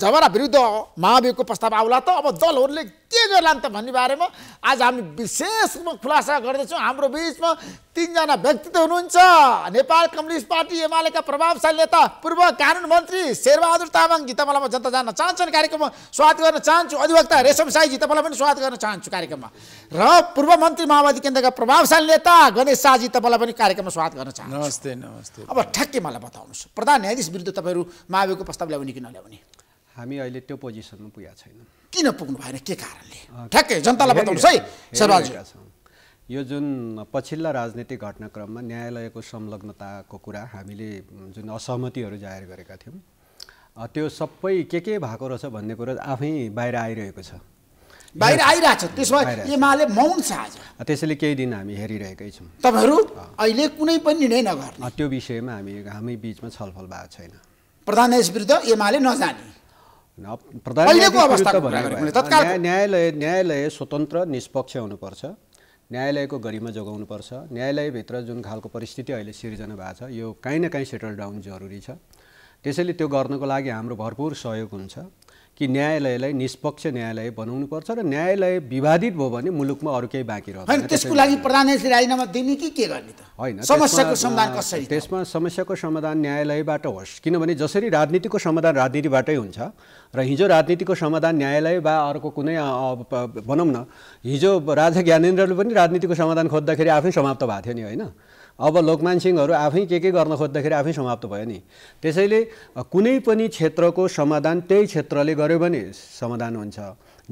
जमाना विरुद्ध महाभियोगको प्रस्ताव आउला त अब दलहरूले के गर्ला नि त भन्ने बारेमा आज हामी विशेष रूपमा खुलासा गर्दैछौँ हाम्रो बिचमा तिनजना व्यक्तित्व हुनुहुन्छ नेपाल कम्युनिस्ट पार्टी एमालेका प्रभावशाली नेता पूर्व कानुन मन्त्री शेरबहादुर तामाङजी तपाईँलाई म जनता जान्न चाहन्छु कार्यक्रममा स्वागत गर्न चाहन्छु अधिवक्ता रेशम साईजी तपाईँलाई पनि स्वागत गर्न चाहन्छु कार्यक्रममा र पूर्व मन्त्री माओवादी केन्द्रका प्रभावशाली नेता गणेश शाहजी तपाईँलाई पनि कार्यक्रममा स्वागत गर्न चाहन्छु नमस्ते नमस्ते अब ठ्याक्कै मलाई बताउनुहोस् प्रधान न्यायाधीश विरुद्ध तपाईँहरू महाभियोगको प्रस्ताव ल्याउने कि नल्याउने हामी अहिले त्यो पोजिसनमा पुगेका छैनौँ किन पुग्नु भएन के कारणले ठ्याक्कै जनतालाई बताउनुहोस् है सरराज यो जुन पछिल्ला राजनीतिक घटनाक्रममा न्यायालयको संलग्नताको कुरा हामीले जुन असहमतिहरू जाहेर गरेका थियौँ त्यो सबै के के भएको रहेछ भन्ने कुरो आफै बाहिर आइरहेको छ बाहिर आइरहेको छ त्यसमा एमाले मौन छ आज त्यसैले केही दिन हामी हेरिरहेकै छौँ तपाईँहरू अहिले कुनै पनि निर्णय नगर्नु त्यो विषयमा हामी हामी बिचमा छलफल भएको छैन प्रधान विरुद्ध एमाले नजाने न्यायालय न्यायालय स्वतन्त्र निष्पक्ष हुनुपर्छ न्यायालयको गरिमा जोगाउनुपर्छ न्यायालयभित्र जुन खालको परिस्थिति अहिले सिर्जना भएको छ यो काहीँ न काहीँ सेटल डाउन जरुरी छ त्यसैले त्यो गर्नको लागि हाम्रो भरपूर सहयोग हुन्छ कि न्यायालयलाई निष्पक्ष न्यायालय पर्छ र न्यायालय विवादित भयो भने मुलुकमा अरू केही बाँकी रहन्छ त्यसको लागि प्रधानमन्त्री राजीनामा दिने कि के गर्ने त होइन समस्याको समाधान कसरी त्यसमा समस्याको समाधान न्यायालयबाट होस् किनभने जसरी राजनीतिको समाधान राजनीतिबाटै हुन्छ र हिजो राजनीतिको समाधान न्यायालय वा अर्को कुनै भनौँ न हिजो राजा ज्ञानेन्द्रले पनि राजनीतिको समाधान खोज्दाखेरि आफै समाप्त भएको थियो नि होइन अब लोकमान सिंहहरू आफै के के गर्न खोज्दाखेरि आफै समाप्त भयो नि त्यसैले कुनै पनि क्षेत्रको समाधान त्यही क्षेत्रले गर्यो भने समाधान हुन्छ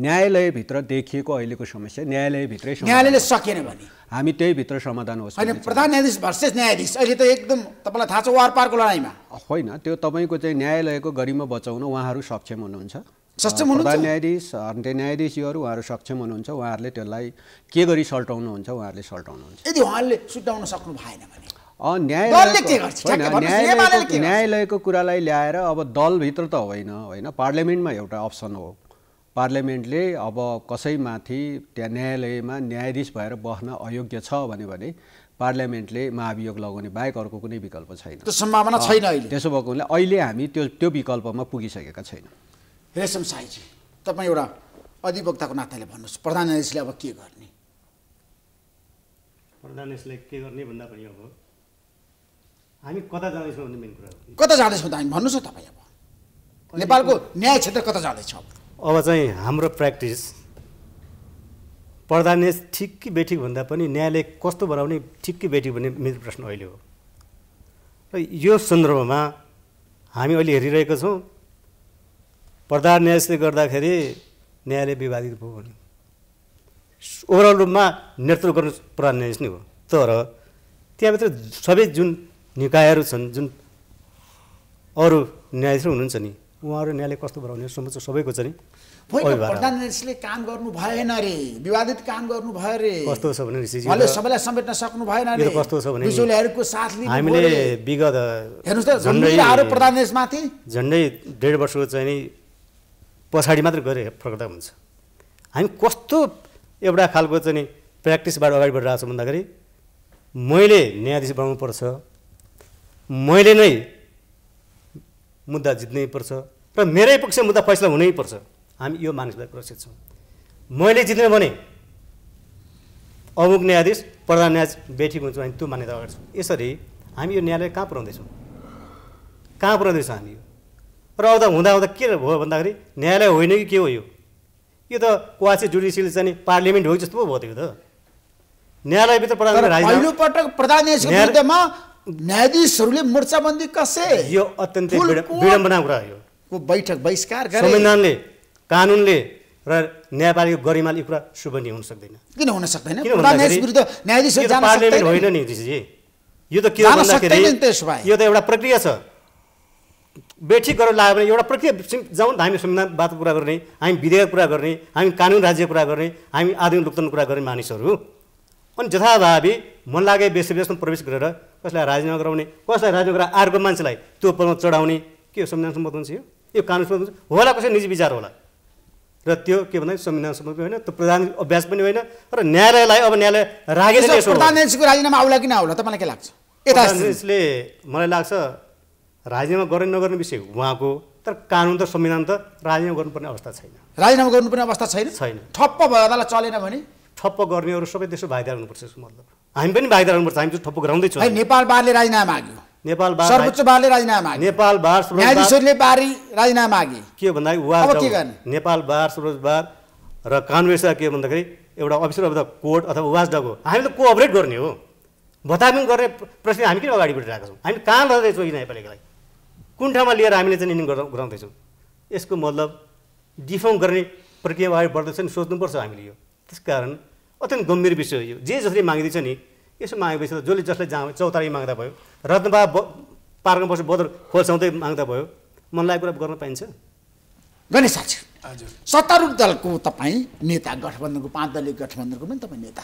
न्यायालयभित्र देखिएको अहिलेको समस्या न्यायालयभित्रै न्यायालयले सकेन भने हामी त्यही भित्र समाधान होस् होइन प्रधान न्यायाधीश भर्सेस न्यायाधीश अहिले त एकदम तपाईँलाई थाहा छ वार पारको लडाइँमा होइन त्यो तपाईँको चाहिँ न्यायालयको गरिमा बचाउन उहाँहरू सक्षम हुनुहुन्छ सक्षम हुनुहुन्छ न्यायाधीश हन्टे न्यायाधीशहरू उहाँहरू सक्षम हुनुहुन्छ उहाँहरूले त्यसलाई के गरी सल्टाउनुहुन्छ उहाँहरूले सल्टाउनुहुन्छ यदि उहाँहरूले सुटाउन सक्नु भएन भने न्यायालयको न्यायालयको कुरालाई ल्याएर अब दलभित्र त होइन होइन पार्लियामेन्टमा एउटा अप्सन हो पार्लियामेन्टले अब कसैमाथि त्यहाँ न्यायालयमा न्यायाधीश भएर बस्न अयोग्य छ भन्यो भने पार्लियामेन्टले महाभियोग लगाउने बाहेक अर्को कुनै विकल्प छैन त्यो सम्भावना छैन त्यसो भएको हुनाले अहिले हामी त्यो त्यो विकल्पमा पुगिसकेका छैनौँ रेशम साईजी तपाईँ एउटा अधिवक्ताको नाताले भन्नुहोस् प्रधान न्यायाधीशले अब के गर्ने प्रधान के गर्ने भन्दा पनि अब हामी कता जाँदैछौँ भन्ने मेन कुरा कता जाँदैछौँ त हामी भन्नुहोस् न तपाईँ अब नेपालको न्याय क्षेत्र कता जाँदैछ अब चाहिँ हाम्रो प्र्याक्टिस प्रधान न्यायाधीश ठिक बेठिक भन्दा पनि न्यायालय कस्तो बनाउने ठिक कि बेठिक भन्ने मेरो प्रश्न अहिले हो र यो सन्दर्भमा हामी अहिले हेरिरहेका छौँ प्रधान न्यायाधीशले गर्दाखेरि न्यायालय विवादित भयो भने ओभरअल रूपमा नेतृत्व गर्नु प्रधान न्यायाधीश नै हो तर त्यहाँभित्र सबै जुन निकायहरू छन् जुन अरू न्यायाधीश हुनुहुन्छ नि उहाँहरू न्यायालय कस्तो बनाउने सोच सबैको छ नि होइन प्रधान न्यायाधीशले काम गर्नु भएन रे विवादित काम गर्नु भयो रे कस्तो छ भने उहाँले सबैलाई समेट्न सक्नु भएन रे कस्तो छ भने बिजुलीहरूको साथ लिनु हामीले विगत हेर्नुहोस् त झन्डै प्रधान न्यायाधीशमाथि झन्डै डेढ वर्षको चाहिँ नि पछाडि मात्र गएर फर्कदा हुन्छ हामी कस्तो एउटा खालको चाहिँ प्र्याक्टिसबाट अगाडि बढिरहेको छौँ भन्दाखेरि मैले न्यायाधीश बनाउनुपर्छ मैले नै मुद्दा जित्नै पर्छ र मेरै पक्ष मुद्दा फैसला हुनैपर्छ हामी यो मानिसलाई प्रशिक्षित छौँ मैले जित्ने भने अमुक न्यायाधीश प्रधान न्यायाधीश बेठीको हुन्छौँ हामी त्यो मान्यता अगाडि छौँ यसरी हामी यो न्यायालय कहाँ पुऱ्याउँदैछौँ कहाँ पुऱ्याउँदैछौँ हामी यो र आउँदा हुँदा हुँदा के भयो भन्दाखेरि न्यायालय होइन कि के हो यो यो त क्वासी जुडिसियल चाहिँ पार्लियामेन्ट हो जस्तो पो भयो त्यो त न्यायालयभित्र पहिलोपटक प्रधान न्यायाधीशहरूले मोर्चाबन्दी कसे यो अत्यन्तै विडम्बना कुरा यो बैठक बहिष्कार संविधानले कानुनले र न्यायपालिका गरिमा यो कुरा सुबन्य हुन सक्दैन किन हुन सक्दैन पार्लियामेन्ट होइन नि यो त के यो त एउटा प्रक्रिया छ बेठी गरेर लाग्यो भने एउटा प्रक्रिया जाउँ त हामी बात कुरा गर्ने हामी विधेयक कुरा गर्ने हामी कानुन राज्य कुरा गर्ने हामी आधुनिक लोकतन्त्र कुरा गर्ने मानिसहरू अनि जथाभावी मन लागे बेसी बेसमा प्रवेश गरेर कसैलाई राजीनामा गराउने कसैलाई राजीनामा गरेर अर्को मान्छेलाई त्यो पदमा चढाउने के हो संविधान सम्मत हुन्छ यो यो कानुन सम्मत हुन्छ होला कसै निजी विचार होला र त्यो के भन्दा संविधान पनि होइन त्यो प्रधान अभ्यास पनि होइन र न्यायालयलाई अब न्यायालय रागेको राजीनामा आउला कि नआउला तपाईँलाई के लाग्छ यसले मलाई लाग्छ राजीनामा गर्ने नगर्ने विषय उहाँको तर कानुन त संविधान त राजीनामा गर्नुपर्ने अवस्था छैन राजीनामा गर्नुपर्ने अवस्था छैन छैन ठप्प भयो अदालत चलेन भने ठप्प गर्नेहरू सबै देशको भाइदार हुनुपर्छ यसको मतलब हामी पनि भाइदार हुनुपर्छ हामी ठप्प गराउँदैछौँ नेपाल बारले राजीनामा माग्यो नेपाल बार सर्वोच्च बारले राजीनामा माग्यो नेपाल बार न्यायाधीशहरूले बारी राजीनामा मागे के भन्दाखेरि उहाँ नेपाल बार सर्वोच्च बार र कानुन के के भन्दाखेरि एउटा अफिसर अफ द कोर्ट अथवा उवास हामी हामीले कोअपरेट गर्ने हो पनि गर्ने प्रश्न हामी किन अगाडि बढिरहेको छौँ हामी कहाँ लड्दैछौँ यी नेपालीलाई कुन ठाउँमा लिएर हामीले चाहिँ निर्णय गराउ गराउँदैछौँ यसको मतलब डिफर्म गर्ने प्रक्रिया अगाडि बढ्दैछ नि सोच्नुपर्छ हामीले यो त्यस कारण अत्यन्त गम्भीर विषय हो यो जे जसले माग्दैछ नि यसो मागेपछि त जसले जसले जहाँ चौतारी माग्दा भयो रत्नबा ब पार्कमा बसेर बदर खोल्साउँदै माग्दा भयो लागेको कुरा गर्न पाइन्छ गणेश हजुर सत्तारूढ दलको तपाईँ नेता गठबन्धनको पाँच दलीय गठबन्धनको पनि तपाईँ नेता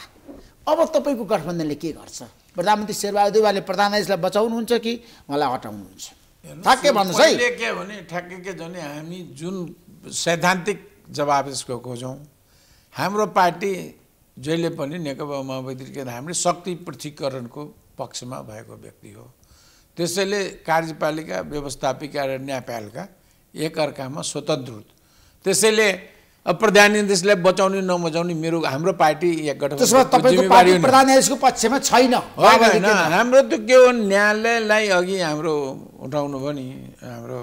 अब तपाईँको गठबन्धनले के गर्छ प्रधानमन्त्री शेरबहादुर देवालले प्रधानमन्त्रीलाई बचाउनुहुन्छ कि उहाँलाई हटाउनुहुन्छ ठ्याक्कै भन्नुहोस् है के भने ठ्याक्कै के भने हामी जुन सैद्धान्तिक जवाब यसको खोजौँ हाम्रो पार्टी जहिले पनि नेकपा माओवादीले हाम्रो शक्ति पृथ्वीकरणको पक्षमा भएको व्यक्ति हो त्यसैले कार्यपालिका व्यवस्थापिका र न्यायपालिका एकअर्कामा स्वतन्त्र त्यसैले प्रधान न्यायाधीशलाई बचाउने नबचाउने मेरो हाम्रो पार्टी या गठबन्धनको पक्षमा छैन होइन हाम्रो त के हो न्यायालयलाई अघि हाम्रो उठाउनु भयो नि हाम्रो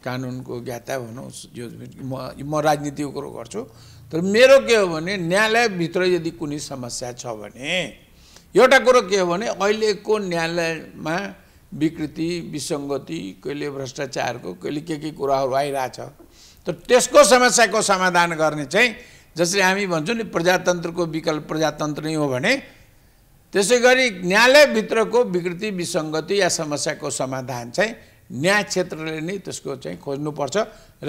कानुनको ज्ञाता भनौँ जो म राजनीतिको राजनीति कुरो गर्छु तर मेरो के हो भने न्यायालयभित्र यदि कुनै समस्या छ भने एउटा कुरो के हो भने अहिलेको न्यायालयमा विकृति विसङ्गति कहिले भ्रष्टाचारको कहिले के के कुराहरू आइरहेछ त त्यसको समस्याको समाधान गर्ने चाहिँ जसरी हामी भन्छौँ नि प्रजातन्त्रको विकल्प प्रजातन्त्र नै हो भने त्यसै गरी न्यायालयभित्रको विकृति विसङ्गति या समस्याको समाधान चाहिँ न्याय क्षेत्रले नै त्यसको चाहिँ खोज्नुपर्छ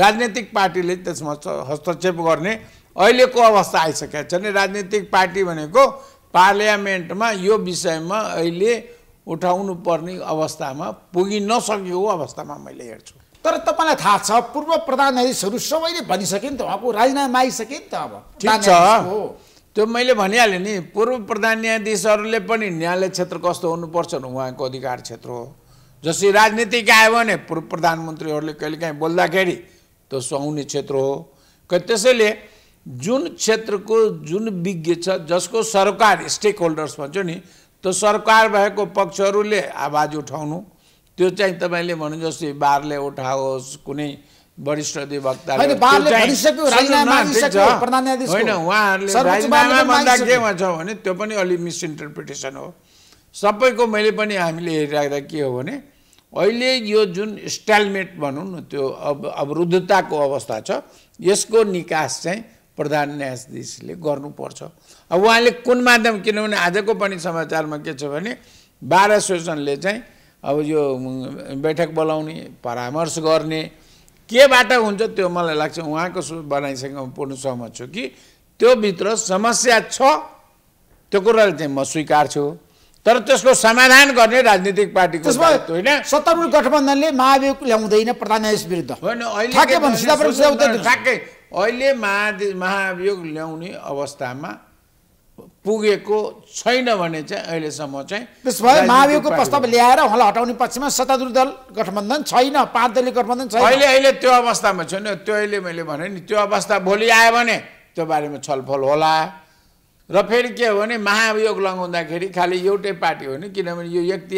राजनैतिक पार्टीले त्यसमा हस्तक्षेप गर्ने अहिलेको अवस्था आइसकेको छ नि राजनीतिक पार्टी भनेको पार्लियामेन्टमा यो विषयमा अहिले उठाउनु पर्ने अवस्थामा पुगि नसकेको अवस्थामा मैले हेर्छु तर तपाईँलाई थाहा छ पूर्व प्रधान न्यायाधीशहरू सबैले भनिसके नि त उहाँको राजीनामा आइसके नि त अब ठिक छ त्यो मैले भनिहालेँ नि पूर्व प्रधान न्यायाधीशहरूले पनि न्यायालय क्षेत्र कस्तो हुनुपर्छ उहाँको अधिकार क्षेत्र हो जसरी राजनीतिक आयो भने पूर्व प्रधानमन्त्रीहरूले कहिलेकाहीँ बोल्दाखेरि त्यो सुहाउने क्षेत्र हो त्यसैले जुन क्षेत्रको जुन विज्ञ छ जसको सरकार स्टेक होल्डर्स भन्छ नि त्यो सरकार भएको पक्षहरूले आवाज उठाउनु त्यो चाहिँ तपाईँले भन्नु जस्तै बारले उठाओस् कुनै वरिष्ठ अधिवक्ता होइन उहाँहरूले राजीनामा भन्दा केमा छ भने त्यो पनि अलि मिसइन्टरप्रिटेसन हो सबैको मैले पनि हामीले हेरिराख्दा के हो भने अहिले यो जुन स्टालमेट भनौँ न त्यो अब अवरुद्धताको अवस्था छ यसको निकास चाहिँ प्रधान न्यायाधीशले गर्नुपर्छ अब उहाँले कुन माध्यम किनभने आजको पनि समाचारमा के छ भने बाह्र सोसनले चाहिँ अब यो बैठक बोलाउने परामर्श गर्ने केबाट हुन्छ त्यो मलाई लाग्छ उहाँको बनाइसँग पूर्ण सहमत छु कि त्योभित्र समस्या छ त्यो कुरालाई चाहिँ म स्वीकार छु तर त्यसको समाधान गर्ने राजनीतिक पार्टीको होइन सत्तारूढ गठबन्धनले महाभियोग ल्याउँदैन प्रधान न्यायाधीश विरुद्ध होइन अहिले अहिले महाभियोग ल्याउने अवस्थामा पुगेको छैन भने चाहिँ अहिलेसम्म चाहिँ त्यसो भए महाभियोगको प्रस्ताव ल्याएर उहाँलाई हटाउने पक्षमा सत्तारूढ दल गठबन्धन छैन पाँच दलीय गठबन्धन छैन अहिले अहिले त्यो अवस्थामा छैन त्यो अहिले मैले भने नि त्यो अवस्था भोलि आयो भने त्यो बारेमा छलफल होला र फेरि के हो भने महाभियोग लगाउँदाखेरि खालि एउटै पार्टी होइन किनभने यो एक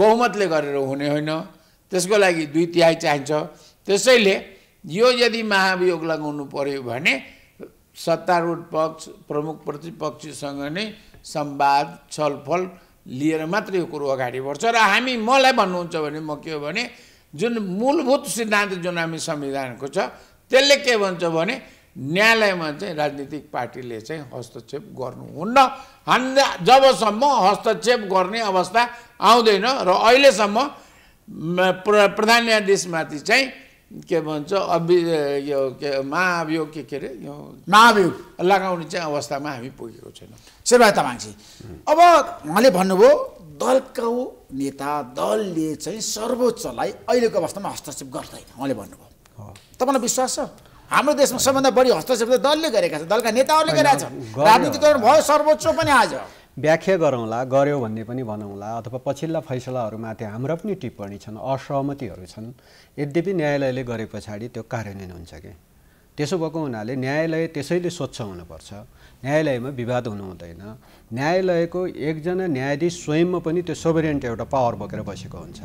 बहुमतले गरेर हुने होइन त्यसको लागि दुई तिहाई चाहिन्छ त्यसैले यो यदि महाभियोग लगाउनु पऱ्यो भने सत्तारूढ पक्ष प्रमुख प्रतिपक्षीसँग नै संवाद छलफल लिएर मात्रै यो कुरो अगाडि बढ्छ र हामी मलाई भन्नुहुन्छ भने म के हो भने जुन मूलभूत सिद्धान्त जुन हामी संविधानको छ त्यसले के भन्छ भने न्यायालयमा चाहिँ राजनीतिक पार्टीले चाहिँ हस्तक्षेप गर्नुहुन्न हान्दा जबसम्म हस्तक्षेप गर्ने अवस्था आउँदैन र अहिलेसम्म प्र प्रधान न्यायाधीशमाथि चाहिँ के भन्छ अभि यो के महाभियोग के के अरे यो महाभियोग लगाउने चाहिँ अवस्थामा हामी पुगेको छैनौँ शेरबहादुर तामाङजी अब उहाँले भन्नुभयो दलको नेता दलले चाहिँ सर्वोच्चलाई अहिलेको अवस्थामा हस्तक्षेप गर्दैन उहाँले भन्नुभयो तपाईँलाई विश्वास छ हाम्रो देशमा सबभन्दा बढी हस्तक्षेप त दलले गरेका छ दलका नेताहरूले गरेका छन् राजनीतिकरण भयो सर्वोच्च पनि आज व्याख्या गरौँला गऱ्यौँ भन्ने पनि भनौँला अथवा पछिल्ला फैसलाहरूमाथि हाम्रो पनि टिप्पणी छन् असहमतिहरू छन् यद्यपि न्यायालयले गरे पछाडि त्यो कार्यान्वयन हुन्छ कि त्यसो भएको हुनाले न्यायालय त्यसैले स्वच्छ हुनुपर्छ न्यायालयमा विवाद हुनु हुँदैन न्यायालयको एकजना न्यायाधीश स्वयंमा पनि त्यो सोभरेन्ट एउटा पावर बोकेर बसेको हुन्छ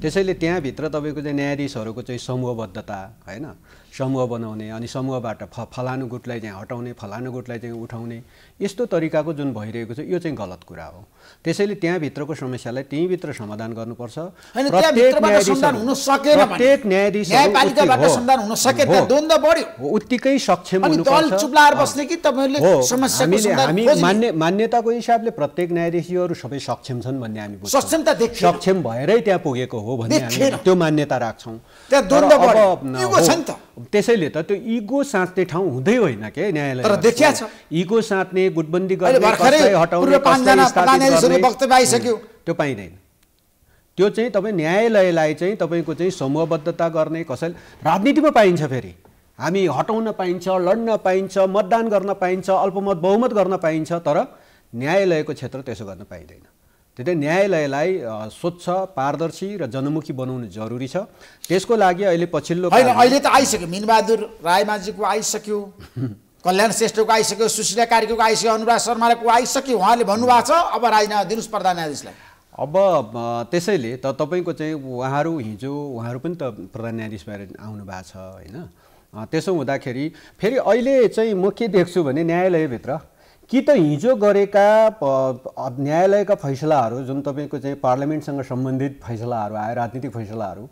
त्यसैले त्यहाँभित्र तपाईँको चाहिँ न्यायाधीशहरूको चाहिँ समूहबद्धता होइन समूह बनाउने अनि समूहबाट फ फलानु गुटलाई चाहिँ हटाउने फलानु गुटलाई चाहिँ उठाउने यस्तो तरिकाको जुन भइरहेको छ यो चाहिँ गलत कुरा हो त्यसैले त्यहाँभित्रको समस्यालाई त्यहीँभित्र समाधान गर्नुपर्छ प्रत्येक उत्तिकै सक्षम मान्यताको हिसाबले प्रत्येक न्यायाधीशहरू सबै सक्षम छन् भन्ने हामी सक्षम भएरै त्यहाँ पुगेको हो भन्ने त्यो मान्यता राख्छौँ त्यसैले त त्यो इगो साँच्ने ठाउँ हुँदै होइन के न्यायालय इगो साँच्ने गुटबन्दी वक्तव्य आइसक्यो त्यो पाइँदैन त्यो चाहिँ तपाईँ न्यायालयलाई चाहिँ तपाईँको चाहिँ समूहबद्धता गर्ने कसैले राजनीतिमा पाइन्छ फेरि हामी हटाउन पाइन्छ लड्न पाइन्छ मतदान गर्न पाइन्छ अल्पमत बहुमत गर्न पाइन्छ तर न्यायालयको क्षेत्र त्यसो गर्न पाइँदैन त्यतै न्यायालयलाई स्वच्छ पारदर्शी र जनमुखी बनाउनु जरुरी छ त्यसको लागि अहिले पछिल्लो अहिले त आइसक्यो मिनबहादुर रायमाझीको आइसक्यो कल्याण श्रेष्ठको आइसक्यो सुशीला कार्कीको आइसक्यो अनुराग शर्माको आइसक्यो उहाँले भन्नुभएको छ अब राजीनामा दिनुहोस् प्रधान न्यायाधीशलाई अब त्यसैले त तपाईँको चाहिँ उहाँहरू हिजो उहाँहरू पनि त प्रधान न्यायाधीश भएर आउनु भएको छ होइन त्यसो हुँदाखेरि फेरि अहिले चाहिँ म के देख्छु भने न्यायालयभित्र कि त हिजो गरेका न्यायालयका फैसलाहरू जुन तपाईँको चाहिँ पार्लियामेन्टसँग सम्बन्धित फैसलाहरू आयो राजनीतिक फैसलाहरू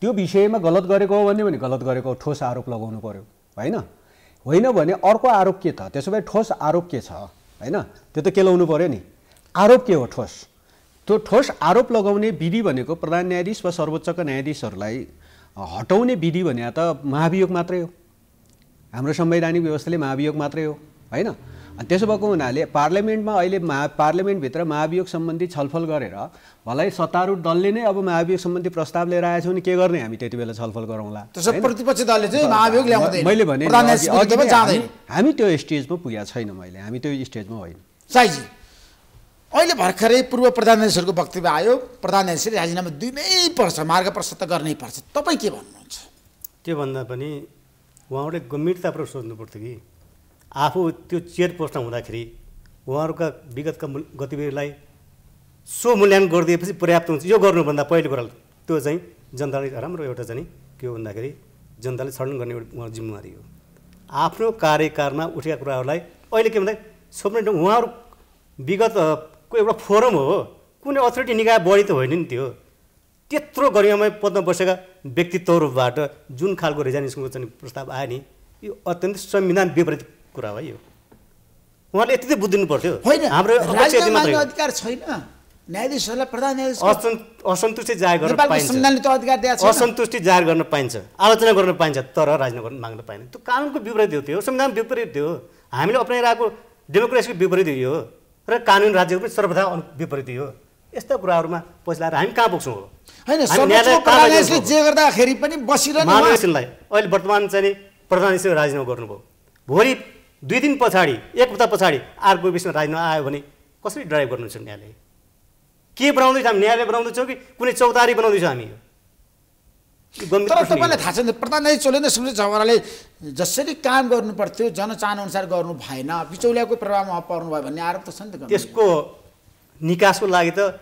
त्यो विषयमा गलत गरेको हो भन्यो भने गलत गरेको ठोस आरोप लगाउनु पऱ्यो होइन होइन भने अर्को आरोप के त त्यसो भए ठोस आरोप के छ होइन त्यो त केलाउनु पऱ्यो नि आरोप के हो ठोस त्यो ठोस आरोप लगाउने विधि भनेको प्रधान न्यायाधीश वा सर्वोच्चका न्यायाधीशहरूलाई हटाउने विधि भने त महाभियोग मात्रै हो हाम्रो संवैधानिक व्यवस्थाले महाभियोग मात्रै हो होइन त्यसो भएको हुनाले पार्लियामेन्टमा अहिले महा पार्लियामेन्टभित्र महाभियोग सम्बन्धी छलफल गरेर भलै सत्तारूढ दलले नै अब महाभियोग सम्बन्धी प्रस्ताव लिएर आएछ भने के गर्ने हामी त्यति बेला छलफल गरौँला प्रतिपक्षी दलले चाहिँ मैले भने हामी त्यो स्टेजमा पुगेको छैन मैले हामी त्यो स्टेजमा होइन साईजी अहिले भर्खरै पूर्व प्रधानको वक्तव्य आयो प्रधान राजीनामा दिनै पर्छ मार्ग प्रशस्त गर्नै पर्छ तपाईँ के भन्नुहुन्छ त्योभन्दा पनि उहाँबाट गम्भीरतापूर्वक पर्थ्यो कि आफू त्यो चेयर पोस्टमा हुँदाखेरि उहाँहरूका विगतका मूल गतिविधिलाई सो मूल्याङ्कन गरिदिएपछि पर्याप्त हुन्छ यो गर्नुभन्दा पहिलो कुरा त्यो चाहिँ जनताले राम्रो एउटा चाहिँ के हो भन्दाखेरि जनताले छलन गर्ने एउटा जिम्मेवारी हो आफ्नो कार्यकालमा उठेका कुराहरूलाई अहिले के भन्दा सोप्ने उहाँहरू विगतको एउटा फोरम हो कुनै अथोरिटी निकाय बढी त होइन नि त्यो त्यत्रो गरिमामय पदमा बसेका व्यक्तित्वहरूबाट जुन खालको रिजाइनेसनको चाहिँ प्रस्ताव आयो नि यो अत्यन्त संविधान विपरीत कुरा भयो उहाँले यति चाहिँ बुझिदिनु पर्थ्यो होइन हाम्रो अधिकार छैन न्यायाधीशहरूलाई प्रधान न्यायाधीश असन्तुष्टि जाहेर गर्न पाइन्छ असन्तुष्टि जाहेर गर्न पाइन्छ आलोचना गर्न पाइन्छ तर राजीनामा गर्न माग्न पाइन त्यो कानुनको विपरीत हो त्यो संविधान विपरीत हो हामीले अप्नाइरहेको डेमोक्रेसीको विपरीत हो र कानुन राज्यको पनि सर्वथा विपरीत हो यस्ता कुराहरूमा पछि लगाएर हामी कहाँ पुग्छौँ होइन अहिले वर्तमान चाहिँ प्रधान राजीनामा गर्नुभयो भोलि दुई दिन पछाडि एक हप्ता पछाडि अर्को विषयमा राजीनामा आयो भने कसरी ड्राइभ गर्नुहुन्छ न्यायालय के बनाउँदैछ हामी न्यायालय बनाउँदैछौँ कि कुनै चौतारी बनाउँदैछौँ हामी यो तर तपाईँलाई थाहा छैन प्रधानमन्त्री चोलेन्द्र सिंह जवहराले जसरी काम गर्नु पर्थ्यो जनचाहनुअनुसार गर्नु भएन बिचौलियाको प्रभावमा पर्नु भयो भन्ने आरोप त छ नि त त्यसको निकासको लागि त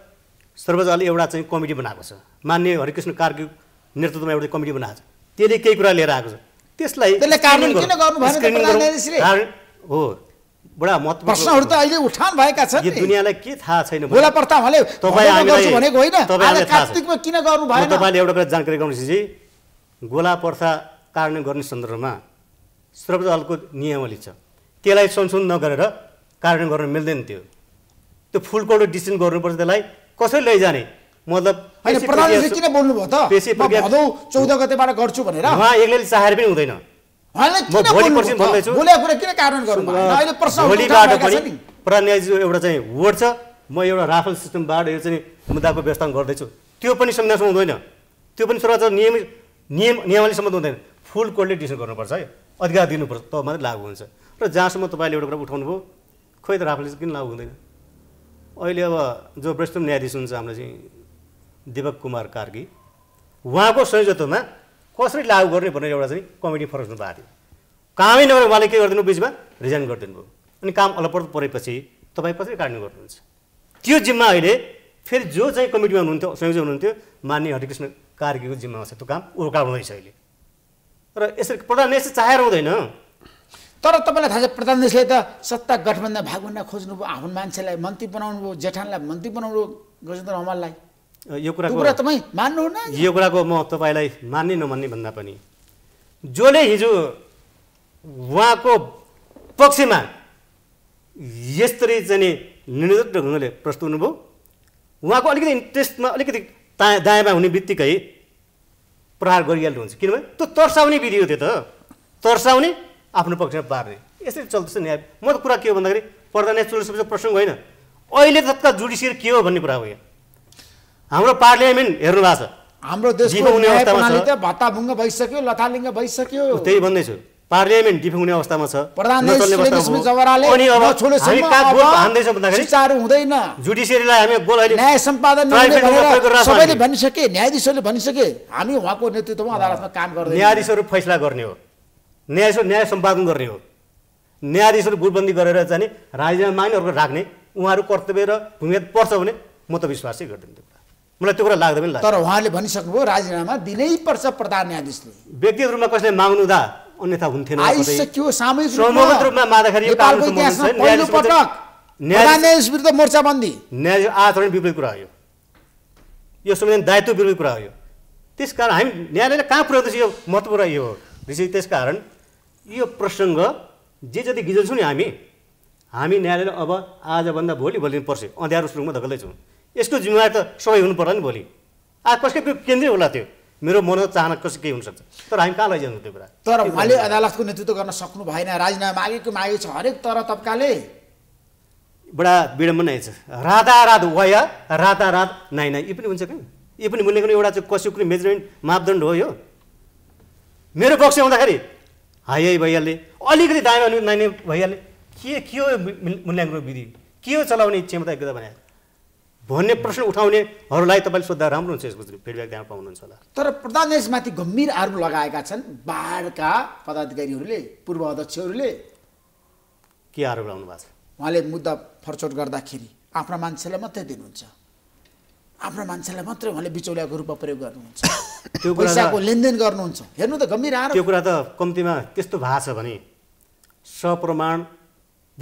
सर्वजाले एउटा चाहिँ कमिटी बनाएको छ मान्य हरिकृष्ण कार्कीको नेतृत्वमा एउटा कमिटी बनाएको छ त्यसले केही कुरा लिएर आएको छ त्यसलाई त्यसले कानुन किन गर्नु भएन हो बडा महत्त्व प्रश्नहरू त अहिले उठान भएका छन् यो दुनियाँलाई के थाहा छैन भोला प्रतापले तपाईँ हामीलाई भनेको होइन कार्तिकमा किन गर्नु भएन तपाईँले एउटा कुरा जानकारी जी गोला प्रथा कार्यान्वयन गर्ने सन्दर्भमा सर्वजलको नियमावली छ त्यसलाई संशोधन नगरेर कार्यान्वयन गर्न मिल्दैन थियो त्यो फुल डिसिजन गर्नुपर्छ त्यसलाई कसरी लैजाने मतलब किन त भदौ चौध गतेबाट गर्छु भनेर उहाँ एक्लैले चाहेर पनि हुँदैन प्रधान न्यायाधीशको एउटा चाहिँ वर्ड छ म एउटा राफेल सिस्टमबाट यो चाहिँ मुद्दाको व्यवस्थापन गर्दैछु त्यो पनि संविधानसम्म हुँदैन त्यो पनि सर्वोच्च नियम नियम नियमली सम्बन्ध हुँदैन फुल कोर्टले डिसिसन गर्नुपर्छ है अधिकार दिनुपर्छ तब मात्रै लागु हुन्छ र जहाँसम्म तपाईँले एउटा कुरा उठाउनु भयो खोइ त राफेल किन लागु हुँदैन अहिले अब जो वरिष्ठ न्यायाधीश हुन्छ हाम्रो चाहिँ दिपक कुमार कार्की उहाँको संयोजत्वमा कसरी लागू गर्ने भनेर एउटा चाहिँ कमिटी फरक्नु भएको थियो कामै नभएर उहाँले के गरिदिनु बिचमा रिजाइन गरिदिनु भयो अनि काम अलपर परेपछि तपाईँ कसरी कार्य गर्नुहुन्छ त्यो जिम्मा अहिले फेरि जो चाहिँ कमिटीमा हुनुहुन्थ्यो संयोजक हुनुहुन्थ्यो मान्य हरिकृष्ण कार्कीको जिम्मामा छ त्यो काम उर्काउँदैछ हुँदैछ अहिले र यसरी प्रधान देश चाहेर हुँदैन तर तपाईँलाई थाहा छ प्रधान देशले त सत्ता गठबन्धन भाग हुन खोज्नुभयो आफ्नो मान्छेलाई मन्त्री बनाउनु भयो जेठानलाई मन्त्री बनाउनु भयो गजेन्द्र अमाललाई यो कुराको कुरा तपाईँ यो कुराको म तपाईँलाई मान्ने नमान्ने भन्दा पनि जसले हिजो उहाँको पक्षमा यसरी चाहिँ निर्णय ढङ्गले प्रस्तुत हुनुभयो उहाँको अलिकति इन्ट्रेस्टमा अलिकति ता दायाँमा हुने बित्तिकै प्रहार गरिहाल्नु हुन्छ किनभने त्यो तर्साउने विधि हो त्यो त तर्साउने आफ्नो पक्षमा पार्ने यसरी चल्दैछ न्याय म त कुरा के हो भन्दाखेरि प्रधान न्याय चुनिसकेको प्रसङ्ग होइन अहिले तत्काल जुडिसियर के हो भन्ने कुरा हो यहाँ हाम्रो पार्लियामेन्ट हेर्नु भएको छ हाम्रो देशको भत्ताभुङ्ग भइसक्यो लथालिङ्ग भइसक्यो त्यही भन्दैछु पार्लियामेन्ट हुने अवस्थामा छ हुँदैन हामी गोल अहिले न्याय सम्पादन सबैले न्यायाधीशहरूले भनिसके हामी उहाँको नेतृत्वमा अदालतमा काम गर्दै न्यायाधीशहरू फैसला गर्ने हो न्यायाधीश न्याय सम्पादन गर्ने हो न्यायाधीशहरू गुटबन्दी गरेर जाने राजीनामा माग्ने राख्ने उहाँहरू कर्तव्य र भूमिगत पर्छ भने म त विश्वासै गर्दिनँ मलाई त्यो कुरा लाग्दैन पनि तर उहाँले भनिसक्नुभयो राजीनामा पर्छ प्रधान न्यायाधीशले व्यक्तिगत रूपमा कसैले दा अन्यथा हुन्थेन सामूहिक रूपमा न्यायाधीश विरुद्ध मोर्चाबन्दी न्यायाधीश आचरण विपरीत कुरा हो यो संविधान दायित्व विरुद्ध कुरा हो त्यस कारण हामी न्यायालयले कहाँ पुऱ्याउँदैछ यो महत्त्वपूर्ण यो हो त्यस कारण यो प्रसङ्ग जे जति गिजल्छौँ नि हामी हामी न्यायालयले अब आजभन्दा भोलि भोलि पर्सि अँध्यारो सुरुमा धकल्दैछौँ यसको जिम्मेवारी त सबै हुनु पर्ला नि भोलि आज कसकै केन्द्रीय होला त्यो मेरो मन चाहना कसै केही हुनसक्छ तर हामी कहाँ लैजाउँ त्यो कुरा तर उहाँले अदालतको नेतृत्व गर्न सक्नु भएन राजीनामा मागेको मागेको छ हरेक तर तब्काले बडा विडम्बना छ रातारात राधा राध नाइ नाइ यो पनि हुन्छ क्या यो पनि मूल्यको एउटा चाहिँ कसै कुनै मेजरमेन्ट मापदण्ड हो यो मेरो पक्ष आउँदाखेरि हाई हाई भइहाल्ने अलिकति दायाँ नाइने भइहाल्ने के के हो मूल्याङ्कन विधि के हो चलाउने क्षमता एकदम भने भन्ने प्रश्न उठाउनेहरूलाई तपाईँले सोद्धा राम्रो हुन्छ यसको फिडब्याक त्यहाँ पाउनुहुन्छ होला तर प्रधान यसमाथि गम्भीर आरोप लगाएका छन् बाढका पदाधिकारीहरूले पूर्व अध्यक्षहरूले के आरोप लगाउनु भएको छ उहाँले मुद्दा फरचोट गर्दाखेरि आफ्ना मान्छेलाई मात्रै दिनुहुन्छ आफ्नो मान्छेलाई मात्रै उहाँले बिचौलियाको रूपमा प्रयोग गर्नुहुन्छ त्यो पैसाको लेनदेन गर्नुहुन्छ हेर्नु त गम्भीर आरोप त्यो कुरा त कम्तीमा त्यस्तो भएको छ भने सप्रमाण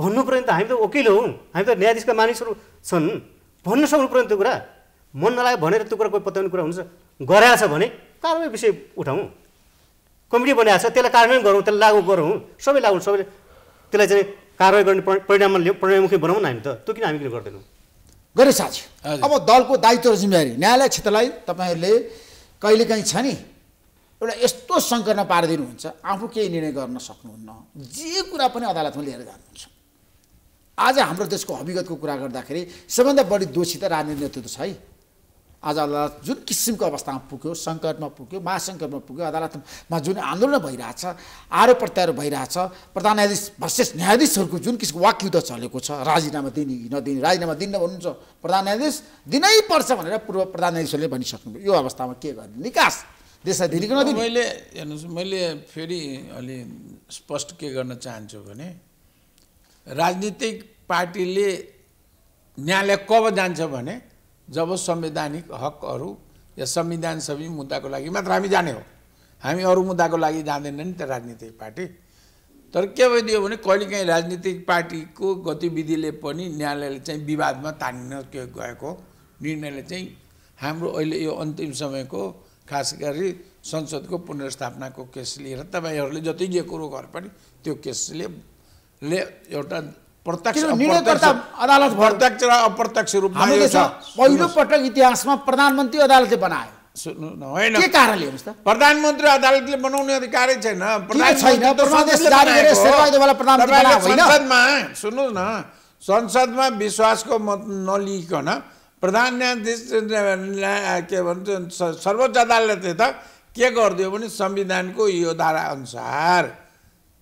भन्नु पऱ्यो नि त हामी त वकिल हौ हामी त न्यायाधीशका मानिसहरू छन् भन्न सक्नु पर्यो नि त्यो कुरा मन नलाग्यो भनेर त्यो कुरा कोही पत्याउने कुरा हुन्छ गराएछ भने कारणै विषय उठाउँ कमिटी बनाएको छ त्यसलाई कारणै गरौँ त्यसलाई लागु गरौँ सबै लागु सबैले त्यसलाई चाहिँ कारवाही गर्ने परिणाममा ल्याउँ परिणाममुखी बनाउँ न हामी त त्यो किन हामी किन गर्दैनौँ गरे साथी अब दलको दायित्व र जिम्मेवारी न्यायालय क्षेत्रलाई तपाईँहरूले कहिलेकाहीँ छ नि एउटा यस्तो सङ्कटमा पारिदिनुहुन्छ आफू केही निर्णय गर्न सक्नुहुन्न जे कुरा पनि अदालतमा लिएर जानुहुन्छ आज हाम्रो देशको हविगतको कुरा गर्दाखेरि सबैभन्दा बढी दोषी त राजनीति नेतृत्व छ है आज अदालत जुन किसिमको अवस्थामा पुग्यो सङ्कटमा पुग्यो महासङ्कटमा पुग्यो अदालतमा जुन आन्दोलन भइरहेछ आरोप प्रत्यारोप भइरहेछ प्रधान न्यायाधीश भर्सेस न्यायाधीशहरूको जुन किसिमको वाक्युद्ध चलेको छ राजीनामा दिने कि नदिने राजीनामा दिन्न भन्नुहुन्छ प्रधान न्यायाधीश दिनै पर्छ भनेर पूर्व प्रधान न्यायाधीशहरूले भनिसक्नुभयो यो अवस्थामा के गर्ने निकास देशलाई दिने कि नदिने मैले हेर्नुहोस् मैले फेरि अलि स्पष्ट के गर्न चाहन्छु भने राजनीतिक पार्टीले न्यायालय कब जान्छ भने जब संवैधानिक हकहरू या संविधान सबै मुद्दाको लागि मात्र हामी जाने हो हामी अरू मुद्दाको लागि जाँदैन नि त राजनीतिक पार्टी तर के भइदियो भने कहिलेकाहीँ राजनीतिक पार्टीको गतिविधिले पनि न्यायालयले चाहिँ विवादमा तानिन के गएको निर्णयले चाहिँ हाम्रो अहिले यो अन्तिम समयको खास गरी संसदको पुनर्स्थापनाको केस लिएर तपाईँहरूले जति जे कुरो गरे पनि त्यो केसले ले एउटा प्रत्यक्ष अदालत प्रत्यक्ष र अप्रत्यक्ष रूपमा पहिलो पटक इतिहासमा प्रधानमन्त्री अदालतले बनायो सुन्नु न होइन के कारणले हेर्नुहोस् त प्रधानमन्त्री अदालतले बनाउने अधिकारै छैन संसदमा सुन्नुहोस् न संसदमा विश्वासको मत नलिइकन प्रधान न्यायाधीश के भन्छ सर्वोच्च अदालतले त के गरिदियो भने संविधानको यो धारा अनुसार